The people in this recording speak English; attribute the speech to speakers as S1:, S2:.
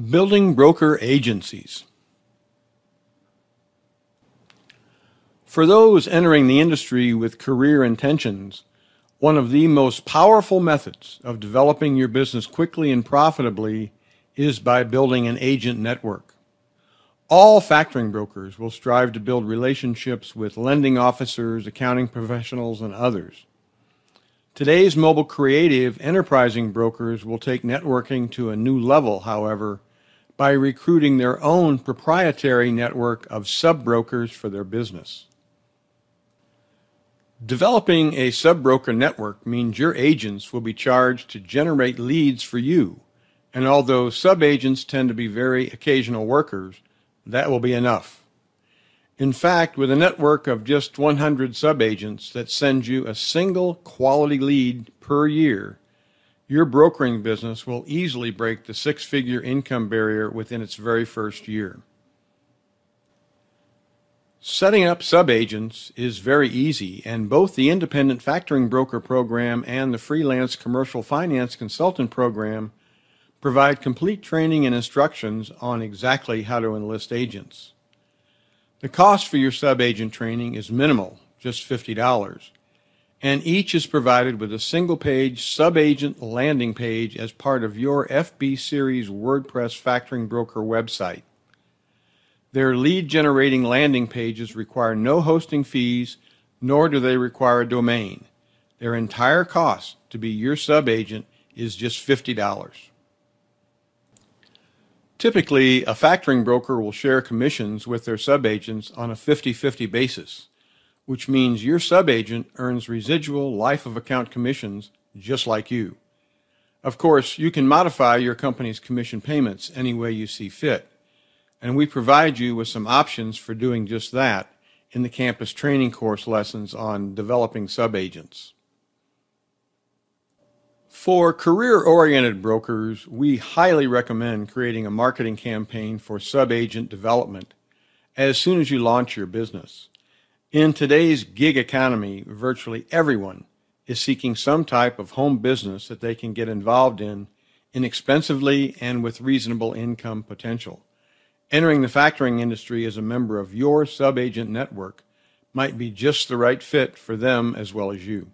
S1: Building broker agencies. For those entering the industry with career intentions, one of the most powerful methods of developing your business quickly and profitably is by building an agent network. All factoring brokers will strive to build relationships with lending officers, accounting professionals, and others. Today's mobile creative enterprising brokers will take networking to a new level, however, by recruiting their own proprietary network of sub-brokers for their business. Developing a sub-broker network means your agents will be charged to generate leads for you, and although sub-agents tend to be very occasional workers, that will be enough. In fact, with a network of just 100 sub-agents that sends you a single quality lead per year, your brokering business will easily break the six figure income barrier within its very first year. Setting up subagents is very easy, and both the independent factoring broker program and the freelance commercial finance consultant program provide complete training and instructions on exactly how to enlist agents. The cost for your subagent training is minimal, just $50 and each is provided with a single page sub-agent landing page as part of your FB Series WordPress Factoring Broker website. Their lead generating landing pages require no hosting fees, nor do they require a domain. Their entire cost to be your sub-agent is just $50. Typically, a factoring broker will share commissions with their sub-agents on a 50 50 basis which means your subagent earns residual life of account commissions just like you. Of course, you can modify your company's commission payments any way you see fit, and we provide you with some options for doing just that in the campus training course lessons on developing subagents. For career oriented brokers, we highly recommend creating a marketing campaign for subagent development as soon as you launch your business. In today's gig economy, virtually everyone is seeking some type of home business that they can get involved in inexpensively and with reasonable income potential. Entering the factoring industry as a member of your subagent network might be just the right fit for them as well as you.